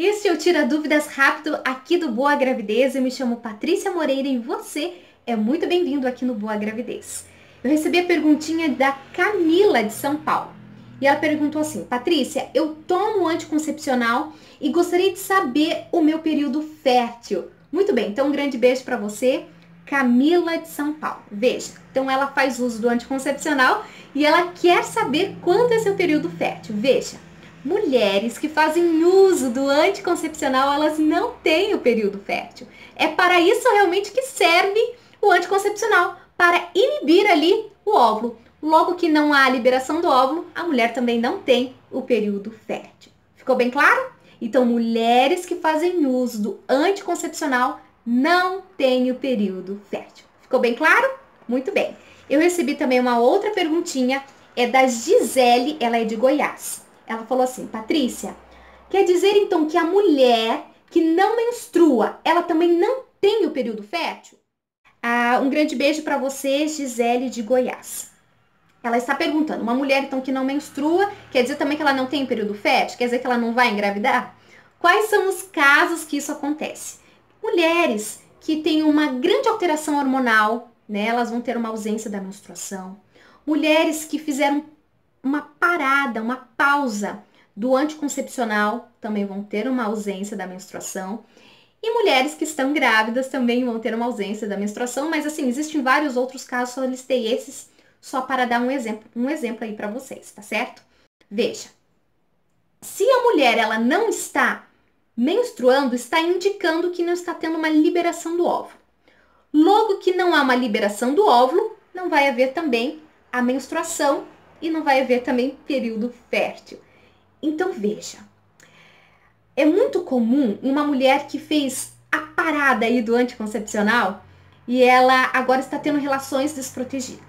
Este é o Tira Dúvidas Rápido aqui do Boa Gravidez. Eu me chamo Patrícia Moreira e você é muito bem-vindo aqui no Boa Gravidez. Eu recebi a perguntinha da Camila de São Paulo. E ela perguntou assim: Patrícia, eu tomo anticoncepcional e gostaria de saber o meu período fértil. Muito bem, então um grande beijo para você, Camila de São Paulo. Veja, então ela faz uso do anticoncepcional e ela quer saber quando é seu período fértil. Veja, Mulheres que fazem uso do anticoncepcional, elas não têm o período fértil. É para isso realmente que serve o anticoncepcional, para inibir ali o óvulo. Logo que não há liberação do óvulo, a mulher também não tem o período fértil. Ficou bem claro? Então, mulheres que fazem uso do anticoncepcional não têm o período fértil. Ficou bem claro? Muito bem. Eu recebi também uma outra perguntinha, é da Gisele, ela é de Goiás. Ela falou assim, Patrícia, quer dizer então que a mulher que não menstrua, ela também não tem o período fértil? Ah, um grande beijo para vocês, Gisele de Goiás. Ela está perguntando, uma mulher então que não menstrua, quer dizer também que ela não tem o período fértil? Quer dizer que ela não vai engravidar? Quais são os casos que isso acontece? Mulheres que têm uma grande alteração hormonal, né? Elas vão ter uma ausência da menstruação. Mulheres que fizeram uma parada, uma pausa do anticoncepcional, também vão ter uma ausência da menstruação. E mulheres que estão grávidas também vão ter uma ausência da menstruação, mas assim, existem vários outros casos, só listei esses só para dar um exemplo, um exemplo aí para vocês, tá certo? Veja. Se a mulher ela não está menstruando, está indicando que não está tendo uma liberação do óvulo. Logo que não há uma liberação do óvulo, não vai haver também a menstruação e não vai haver também período fértil. Então veja, é muito comum uma mulher que fez a parada aí do anticoncepcional e ela agora está tendo relações desprotegidas.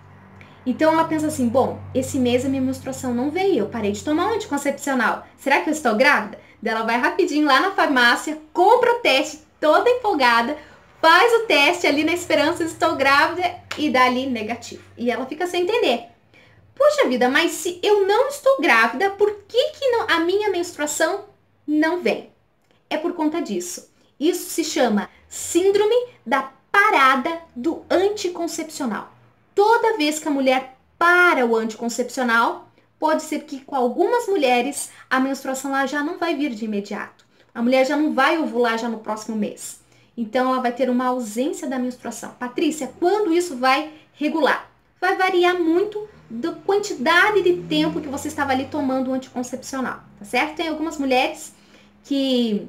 Então ela pensa assim: bom, esse mês a minha menstruação não veio, eu parei de tomar um anticoncepcional. Será que eu estou grávida? Daí ela vai rapidinho lá na farmácia, compra o teste, toda empolgada, faz o teste ali na esperança: estou grávida, e dá ali negativo. E ela fica sem entender. Poxa vida, mas se eu não estou grávida, por que, que não, a minha menstruação não vem? É por conta disso. Isso se chama síndrome da parada do anticoncepcional. Toda vez que a mulher para o anticoncepcional, pode ser que com algumas mulheres a menstruação lá já não vai vir de imediato. A mulher já não vai ovular já no próximo mês. Então ela vai ter uma ausência da menstruação. Patrícia, quando isso vai regular? vai variar muito da quantidade de tempo que você estava ali tomando o anticoncepcional, tá certo? Tem algumas mulheres que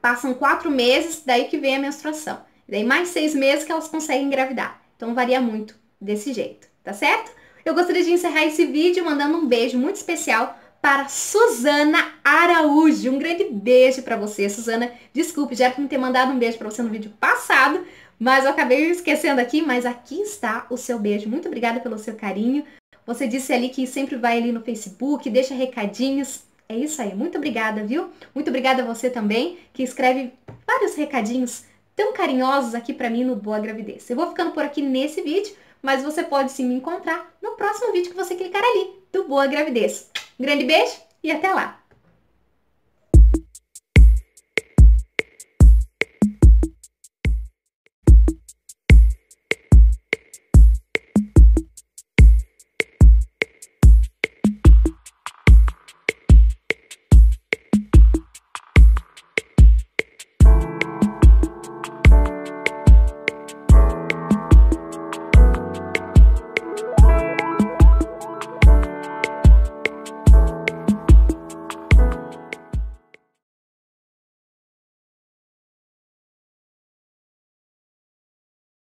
passam quatro meses, daí que vem a menstruação. Daí mais seis meses que elas conseguem engravidar. Então varia muito desse jeito, tá certo? Eu gostaria de encerrar esse vídeo mandando um beijo muito especial para Suzana Araújo. Um grande beijo para você, Suzana. Desculpe, já por não ter mandado um beijo para você no vídeo passado, mas eu acabei esquecendo aqui, mas aqui está o seu beijo. Muito obrigada pelo seu carinho. Você disse ali que sempre vai ali no Facebook, deixa recadinhos. É isso aí. Muito obrigada, viu? Muito obrigada a você também que escreve vários recadinhos tão carinhosos aqui para mim no Boa Gravidez. Eu vou ficando por aqui nesse vídeo, mas você pode sim me encontrar no próximo vídeo que você clicar ali do Boa Gravidez. Um grande beijo e até lá.